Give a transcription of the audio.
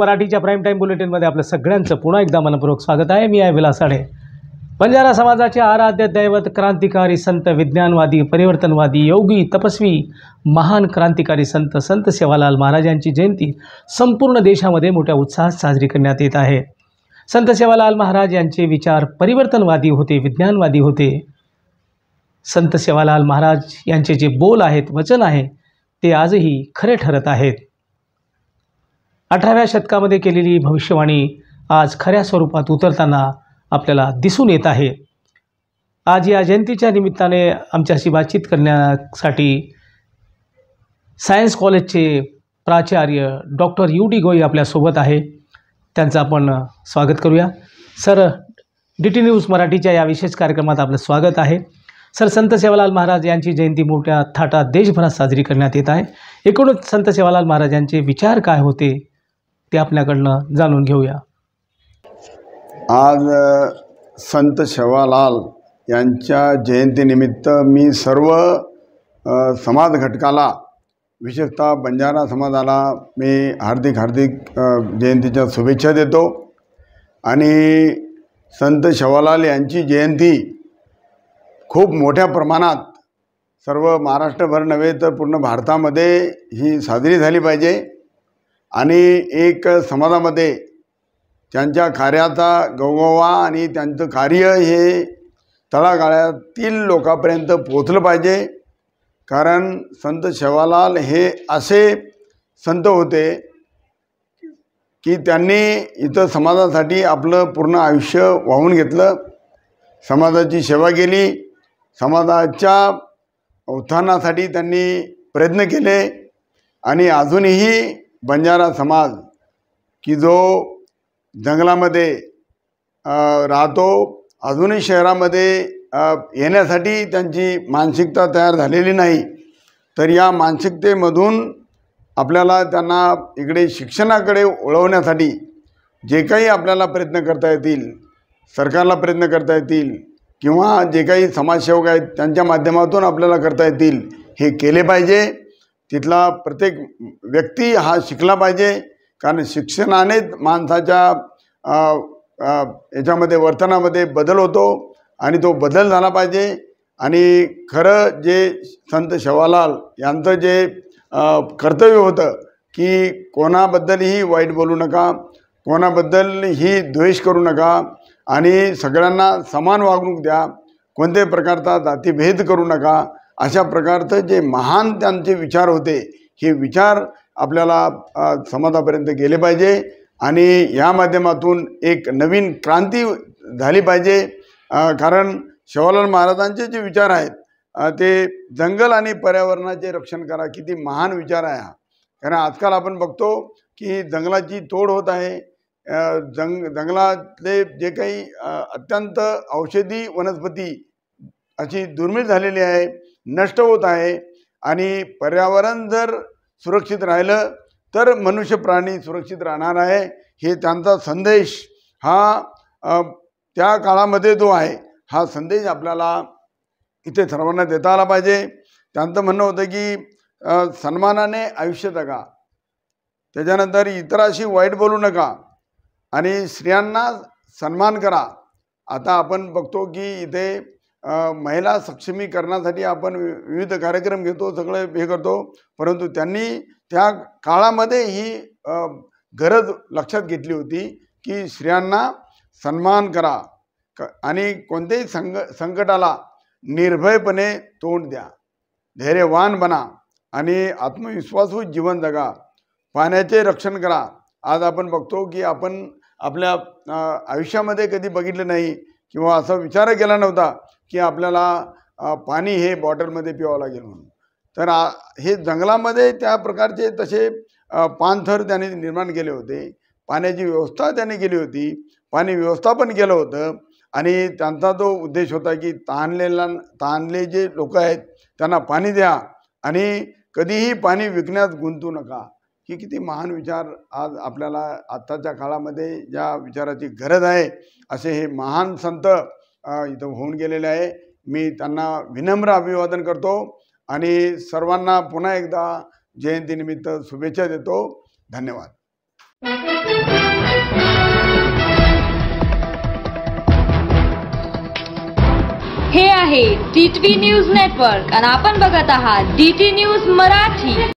मराठीच्या prime time बुलेटिनमध्ये आपलं सगळ्यांचं पुन्हा एकदा मनपूर्वक स्वागत आहे मी आहे विलासाडे बंजारा समाजाचे आराध्य दैवत क्रांतिकारी संत विज्ञानवादी परिवर्तनवादी योगी तपस्वी महान क्रांतिकारी संत संत सेवालाल महाराजांची जयंती संपूर्ण देशामध्ये मोठ्या उत्साहात साजरी करण्यात येत आहे संत सेवालाल महाराज यांचे विचार परिवर्तनवादी होते विज्ञानवादी होते संत सेवालाल महाराज यांचे जे बोल आहेत वचन आहे ते आजही खरे ठरत आहेत अठराव्या शतकामध्ये केलेली भविष्यवाणी आज खऱ्या स्वरूपात उतरताना आपल्याला दिसून येत आहे आज या जयंतीच्या निमित्ताने आमच्याशी बातचीत करण्यासाठी सायन्स कॉलेजचे प्राचार्य डॉक्टर यू डी गोई आपल्यासोबत आहे त्यांचं आपण स्वागत करूया सर डी टी न्यूज मराठीच्या या विशेष कार्यक्रमात आपलं स्वागत आहे सर संत सेवालाल महाराज यांची जयंती मोठ्या थाटात देशभरात साजरी करण्यात येत आहे एकूणच संत सेवालाल महाराज यांचे विचार काय होते ते आपल्याकडनं जाणून घेऊया आज संत शेवालाल यांच्या जयंतीनिमित्त मी सर्व समाज घटकाला विशेषतः बंजारा समाजाला मी हार्दिक हार्दिक जयंतीच्या शुभेच्छा देतो आणि संत शेवालाल यांची जयंती खूप मोठ्या प्रमाणात सर्व महाराष्ट्रभर नव्हे तर पूर्ण भारतामध्ये ही साजरी झाली पाहिजे आणि एक समाजामध्ये त्यांच्या कार्याचा गवगवा आणि त्यांचं कार्य हे तळागाळातील लोकांपर्यंत पोचलं पाहिजे कारण संत शेवालाल हे असे संत होते की त्यांनी इथं समाजासाठी आपलं पूर्ण आयुष्य वाहून घेतलं समाजाची सेवा केली समाजाच्या उत्थानासाठी त्यांनी प्रयत्न केले आणि अजूनही बंजारा समाज की जो जंगलामध्ये राहतो अजूनही शहरामध्ये येण्यासाठी त्यांची मानसिकता तयार झालेली नाही तर या मानसिकतेमधून आपल्याला त्यांना इकडे शिक्षणाकडे ओळवण्यासाठी जे काही आपल्याला प्रयत्न करता येतील सरकारला प्रयत्न करता येतील किंवा जे काही समाजसेवक आहेत त्यांच्या माध्यमातून आपल्याला करता येतील हे केले पाहिजे तिथला प्रत्येक व्यक्ती हा शिकला पाहिजे कारण शिक्षणानेच माणसाच्या याच्यामध्ये वर्तनामध्ये बदल होतो आणि तो बदल झाला पाहिजे आणि खरं जे संत शवालाल यांचं जे कर्तव्य होतं की कोणाबद्दलही वाईट बोलू नका कोणाबद्दलही द्वेष करू नका आणि सगळ्यांना समान वागणूक द्या कोणत्याही प्रकारचा जातीभेद करू नका अशा प्रकारचं जे महान त्यांचे विचार होते हे विचार आपल्याला समाजापर्यंत गेले पाहिजे आणि या माध्यमातून एक नवीन क्रांती झाली पाहिजे कारण शिवालाल महाराजांचे जे विचार आहेत ते जंगल आणि पर्यावरणाचे रक्षण करा किती महान विचार आहे हा कारण आजकाल आपण बघतो की जंगलाची तोड होत आहे जंग जंगलातले जे काही अत्यंत औषधी वनस्पती अशी दुर्मिळ झालेली आहे नष्ट होत आहे आणि पर्यावरण जर सुरक्षित राहिलं तर मनुष्य प्राणी सुरक्षित राहणार आहे हे त्यांचा संदेश हा त्या काळामध्ये जो आहे हा संदेश आपल्याला इथे सर्वांना देता आला पाहिजे त्यांचं म्हणणं होतं की सन्मानाने आयुष्य जगा त्याच्यानंतर इतराशी वाईट बोलू नका आणि स्त्रियांना सन्मान करा आता आपण बघतो की इथे महिला सक्षमीकरणासाठी आपण विविध कार्यक्रम घेतो सगळं हे करतो परंतु त्यांनी त्या काळामध्ये ही गरज लक्षात घेतली होती की स्त्रियांना सन्मान करा आणि कोणत्याही संग संकटाला निर्भयपणे तोंड द्या धैर्यवान बना आणि आत्मविश्वासू जीवन जगा पाण्याचे रक्षण करा आज आपण बघतो की आपण आपल्या आयुष्यामध्ये कधी बघितलं नाही किंवा असा विचार केला नव्हता की आपल्याला पाणी हे बॉटलमध्ये पिवावं लागेल म्हणून तर हे जंगलामध्ये त्या प्रकारचे तसे पानथर त्याने निर्माण केले होते पाण्याची व्यवस्था त्याने केली होती पाणी व्यवस्थापन केलं होतं आणि त्यांचा तो उद्देश होता की तहानलेला तहानले जे लोक आहेत त्यांना पाणी द्या आणि कधीही पाणी विकण्यात गुंतू नका ही किती महान विचार आज आपल्याला आत्ताच्या काळामध्ये ज्या विचाराची गरज आहे असे हे महान संत इथं होऊन गेलेले आहे मी त्यांना विनम्र अभिवादन करतो आणि सर्वांना पुन्हा एकदा जयंतीनिमित्त शुभेच्छा देतो धन्यवाद हे आहे डी टी न्यूज नेटवर्क आणि आपण बघत आहात डी टी न्यूज मराठी